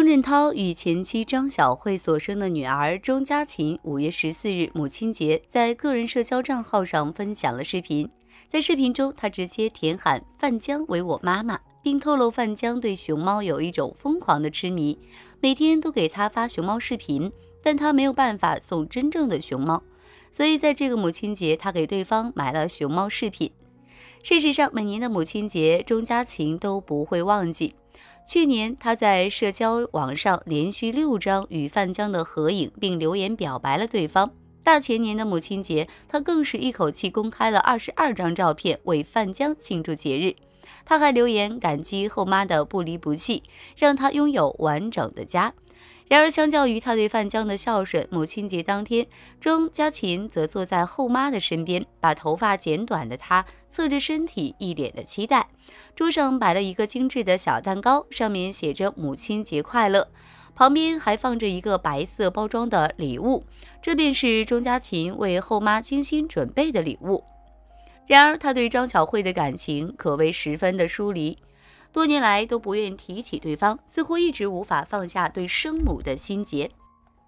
钟镇涛与前妻张小慧所生的女儿钟嘉晴，五月十四日母亲节在个人社交账号上分享了视频。在视频中，他直接填喊范江为我妈妈，并透露范江对熊猫有一种疯狂的痴迷，每天都给他发熊猫视频，但他没有办法送真正的熊猫，所以在这个母亲节，他给对方买了熊猫饰品。事实上，每年的母亲节，钟嘉晴都不会忘记。去年，他在社交网上连续六张与范江的合影，并留言表白了对方。大前年的母亲节，他更是一口气公开了二十二张照片，为范江庆祝节日。他还留言感激后妈的不离不弃，让他拥有完整的家。然而，相较于他对范江的孝顺，母亲节当天，钟嘉琴则坐在后妈的身边，把头发剪短的他侧着身体，一脸的期待。桌上摆了一个精致的小蛋糕，上面写着“母亲节快乐”，旁边还放着一个白色包装的礼物，这便是钟嘉琴为后妈精心准备的礼物。然而，他对张小慧的感情可谓十分的疏离。多年来都不愿提起对方，似乎一直无法放下对生母的心结。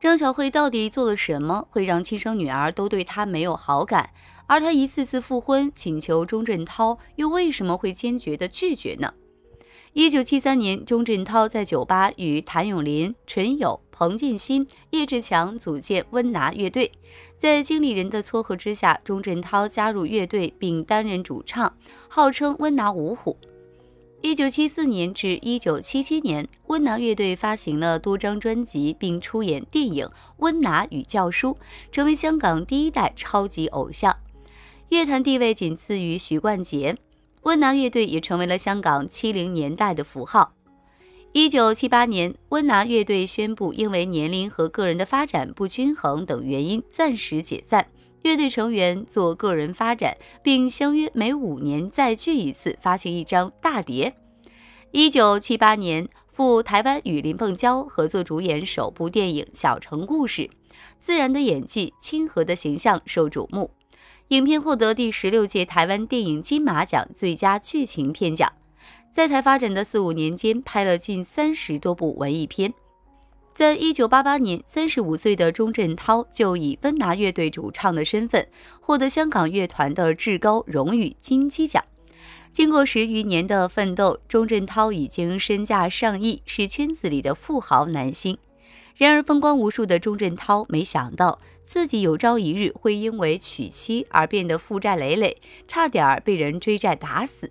张小慧到底做了什么，会让亲生女儿都对她没有好感？而她一次次复婚，请求钟镇涛，又为什么会坚决的拒绝呢？一九七三年，钟镇涛在酒吧与谭咏麟、陈友、彭建新、叶志强组建温拿乐队，在经理人的撮合之下，钟镇涛加入乐队并担任主唱，号称温拿五虎。一九七四年至一九七七年，温拿乐队发行了多张专辑，并出演电影《温拿与教书》，成为香港第一代超级偶像，乐坛地位仅次于许冠杰。温拿乐队也成为了香港七零年代的符号。一九七八年，温拿乐队宣布因为年龄和个人的发展不均衡等原因，暂时解散。乐队成员做个人发展，并相约每五年再聚一次，发行一张大碟。一九七八年赴台湾与林凤娇合作主演首部电影《小城故事》，自然的演技、亲和的形象受瞩目。影片获得第十六届台湾电影金马奖最佳剧情片奖。在台发展的四五年间，拍了近三十多部文艺片。在一九八八年，三十五岁的钟镇涛就以温拿乐队主唱的身份获得香港乐团的至高荣誉金鸡奖。经过十余年的奋斗，钟镇涛已经身价上亿，是圈子里的富豪男星。然而，风光无数的钟镇涛没想到自己有朝一日会因为娶妻而变得负债累累，差点儿被人追债打死。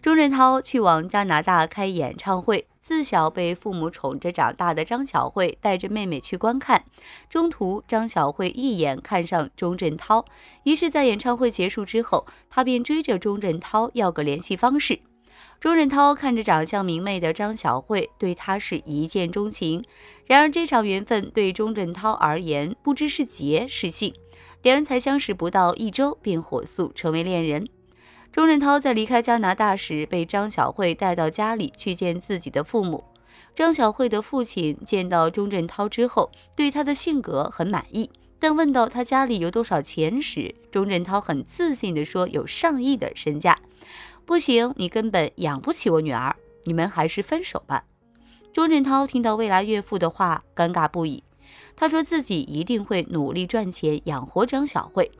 钟镇涛去往加拿大开演唱会。自小被父母宠着长大的张小慧带着妹妹去观看，中途张小慧一眼看上钟镇涛，于是，在演唱会结束之后，她便追着钟镇涛要个联系方式。钟镇涛看着长相明媚的张小慧，对她是一见钟情。然而，这场缘分对钟镇涛而言，不知是劫是幸，两人才相识不到一周，便火速成为恋人。钟振涛在离开加拿大时，被张小慧带到家里去见自己的父母。张小慧的父亲见到钟振涛之后，对他的性格很满意，但问到他家里有多少钱时，钟振涛很自信地说有上亿的身价。不行，你根本养不起我女儿，你们还是分手吧。钟振涛听到未来岳父的话，尴尬不已。他说自己一定会努力赚钱养活张小慧。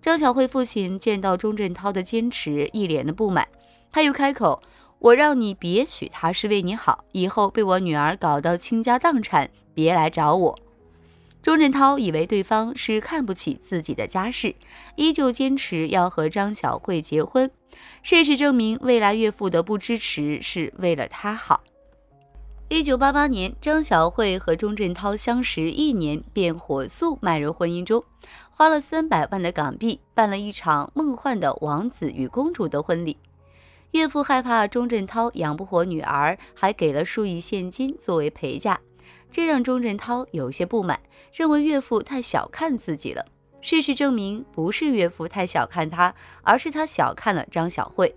张小慧父亲见到钟振涛的坚持，一脸的不满。他又开口：“我让你别娶她，是为你好。以后被我女儿搞到倾家荡产，别来找我。”钟振涛以为对方是看不起自己的家世，依旧坚持要和张小慧结婚。事实证明，未来岳父的不支持是为了他好。一九八八年，张小慧和钟镇涛相识一年，便火速迈入婚姻中，花了三百万的港币办了一场梦幻的王子与公主的婚礼。岳父害怕钟镇涛养不活女儿，还给了数亿现金作为陪嫁，这让钟镇涛有些不满，认为岳父太小看自己了。事实证明，不是岳父太小看他，而是他小看了张小慧。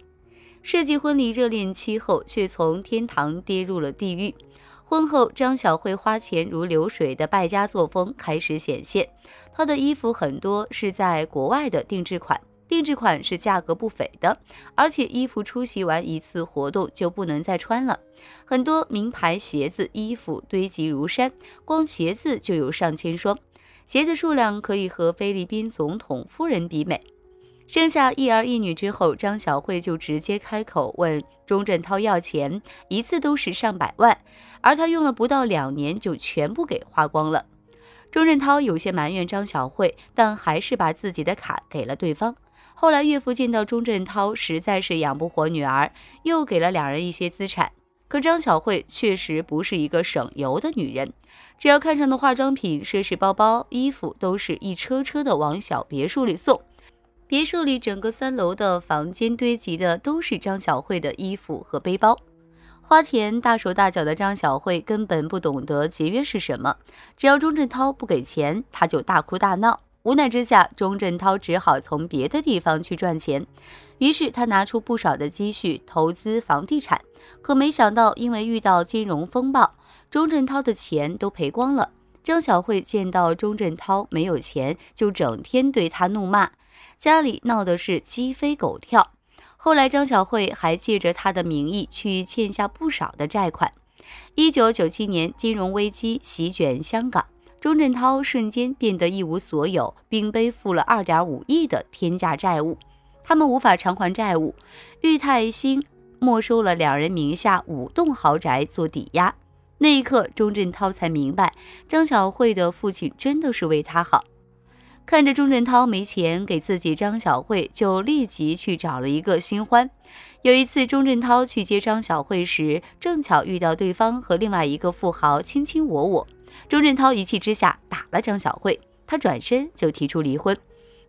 设计婚礼热恋期后，却从天堂跌入了地狱。婚后，张小慧花钱如流水的败家作风开始显现。她的衣服很多是在国外的定制款，定制款是价格不菲的，而且衣服出席完一次活动就不能再穿了。很多名牌鞋子、衣服堆积如山，光鞋子就有上千双，鞋子数量可以和菲律宾总统夫人比美。生下一儿一女之后，张小慧就直接开口问钟振涛要钱，一次都是上百万，而他用了不到两年就全部给花光了。钟振涛有些埋怨张小慧，但还是把自己的卡给了对方。后来岳父见到钟振涛实在是养不活女儿，又给了两人一些资产。可张小慧确实不是一个省油的女人，只要看上的化妆品、奢侈包包、衣服，都是一车车的往小别墅里送。别墅里整个三楼的房间堆积的都是张小慧的衣服和背包。花钱大手大脚的张小慧根本不懂得节约是什么，只要钟振涛不给钱，他就大哭大闹。无奈之下，钟振涛只好从别的地方去赚钱。于是他拿出不少的积蓄投资房地产，可没想到因为遇到金融风暴，钟振涛的钱都赔光了。张小慧见到钟振涛没有钱，就整天对他怒骂。家里闹的是鸡飞狗跳。后来，张小慧还借着他的名义去欠下不少的债款。一九九七年，金融危机席卷香港，钟镇涛瞬间变得一无所有，并背负了二点五亿的天价债务。他们无法偿还债务，裕泰兴没收了两人名下五栋豪宅做抵押。那一刻，钟镇涛才明白，张小慧的父亲真的是为他好。看着钟镇涛没钱给自己，张小慧就立即去找了一个新欢。有一次，钟镇涛去接张小慧时，正巧遇到对方和另外一个富豪卿卿我我。钟镇涛一气之下打了张小慧，他转身就提出离婚。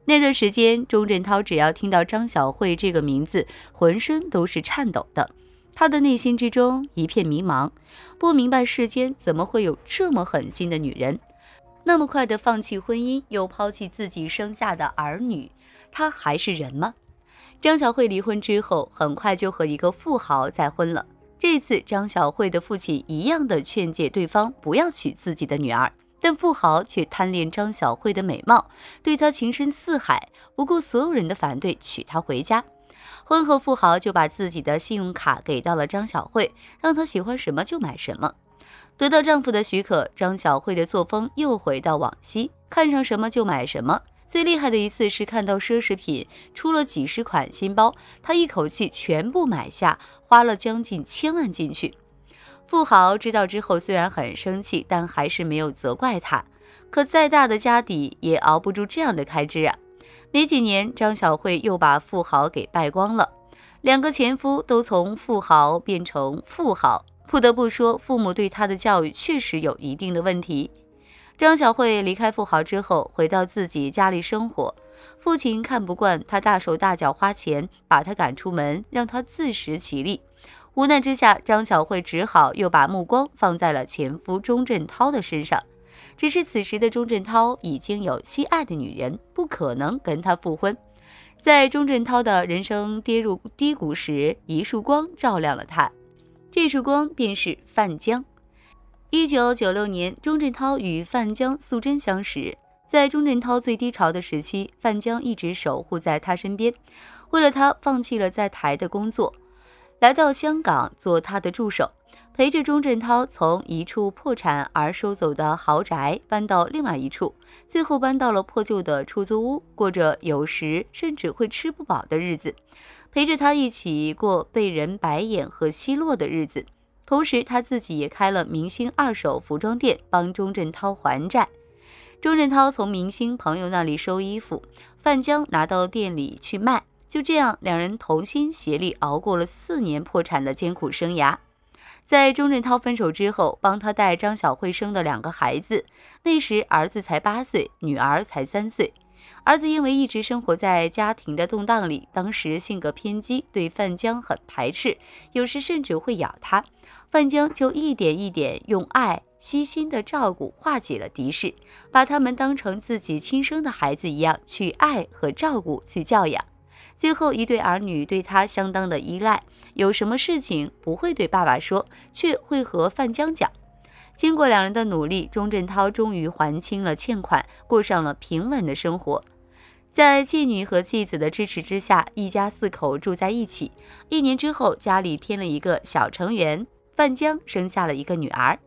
那段时间，钟镇涛只要听到张小慧这个名字，浑身都是颤抖的。他的内心之中一片迷茫，不明白世间怎么会有这么狠心的女人。那么快的放弃婚姻，又抛弃自己生下的儿女，他还是人吗？张小慧离婚之后，很快就和一个富豪再婚了。这次张小慧的父亲一样的劝诫对方不要娶自己的女儿，但富豪却贪恋张小慧的美貌，对她情深似海，不顾所有人的反对娶她回家。婚后，富豪就把自己的信用卡给到了张小慧，让她喜欢什么就买什么。得到丈夫的许可，张小慧的作风又回到往昔，看上什么就买什么。最厉害的一次是看到奢侈品出了几十款新包，她一口气全部买下，花了将近千万进去。富豪知道之后虽然很生气，但还是没有责怪她。可再大的家底也熬不住这样的开支啊！没几年，张小慧又把富豪给败光了。两个前夫都从富豪变成富豪。不得不说，父母对他的教育确实有一定的问题。张小慧离开富豪之后，回到自己家里生活，父亲看不惯他大手大脚花钱，把他赶出门，让他自食其力。无奈之下，张小慧只好又把目光放在了前夫钟振涛的身上。只是此时的钟振涛已经有心爱的女人，不可能跟他复婚。在钟振涛的人生跌入低谷时，一束光照亮了他。这束光便是范江。一九九六年，钟镇涛与范江素贞相识。在钟镇涛最低潮的时期，范江一直守护在他身边，为了他放弃了在台的工作，来到香港做他的助手。陪着钟镇涛从一处破产而收走的豪宅搬到另外一处，最后搬到了破旧的出租屋，过着有时甚至会吃不饱的日子，陪着他一起过被人白眼和奚落的日子。同时，他自己也开了明星二手服装店，帮钟镇涛还债。钟镇涛从明星朋友那里收衣服，范江拿到店里去卖。就这样，两人同心协力，熬过了四年破产的艰苦生涯。在钟镇涛分手之后，帮他带张小慧生的两个孩子。那时儿子才八岁，女儿才三岁。儿子因为一直生活在家庭的动荡里，当时性格偏激，对范江很排斥，有时甚至会咬他。范江就一点一点用爱、悉心的照顾化解了敌视，把他们当成自己亲生的孩子一样去爱和照顾，去教养。最后，一对儿女对他相当的依赖，有什么事情不会对爸爸说，却会和范江讲。经过两人的努力，钟镇涛终于还清了欠款，过上了平稳的生活。在继女和继子的支持之下，一家四口住在一起。一年之后，家里添了一个小成员，范江生下了一个女儿。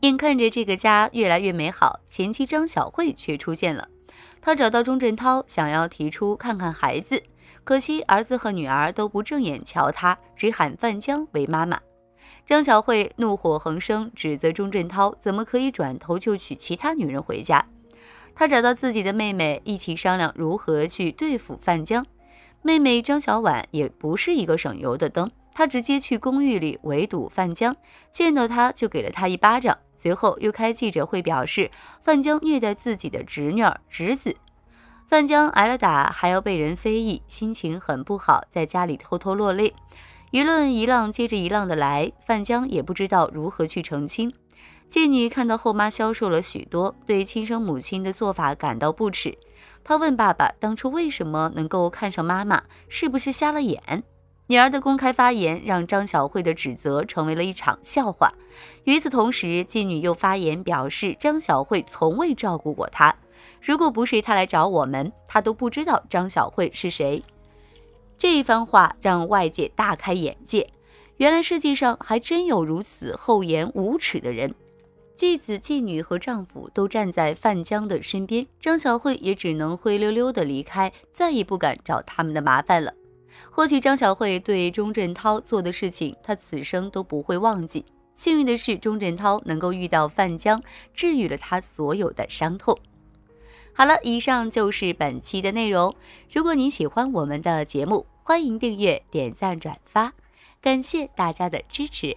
眼看着这个家越来越美好，前妻张小慧却出现了。他找到钟振涛，想要提出看看孩子，可惜儿子和女儿都不正眼瞧他，只喊范江为妈妈。张小慧怒火横生，指责钟振涛怎么可以转头就娶其他女人回家。他找到自己的妹妹，一起商量如何去对付范江。妹妹张小婉也不是一个省油的灯，她直接去公寓里围堵范江，见到他就给了他一巴掌。随后又开记者会，表示范江虐待自己的侄女儿、侄子，范江挨了打还要被人非议，心情很不好，在家里偷偷落泪。舆论一浪接着一浪的来，范江也不知道如何去澄清。妓女看到后妈消瘦了许多，对亲生母亲的做法感到不耻。她问爸爸，当初为什么能够看上妈妈，是不是瞎了眼？女儿的公开发言让张小慧的指责成为了一场笑话。与此同时，妓女又发言表示张小慧从未照顾过她，如果不是她来找我们，她都不知道张小慧是谁。这一番话让外界大开眼界，原来世界上还真有如此厚颜无耻的人。继子、继女和丈夫都站在范江的身边，张小慧也只能灰溜溜地离开，再也不敢找他们的麻烦了。或许张小慧对钟振涛做的事情，她此生都不会忘记。幸运的是，钟振涛能够遇到范江，治愈了他所有的伤痛。好了，以上就是本期的内容。如果您喜欢我们的节目，欢迎订阅、点赞、转发，感谢大家的支持。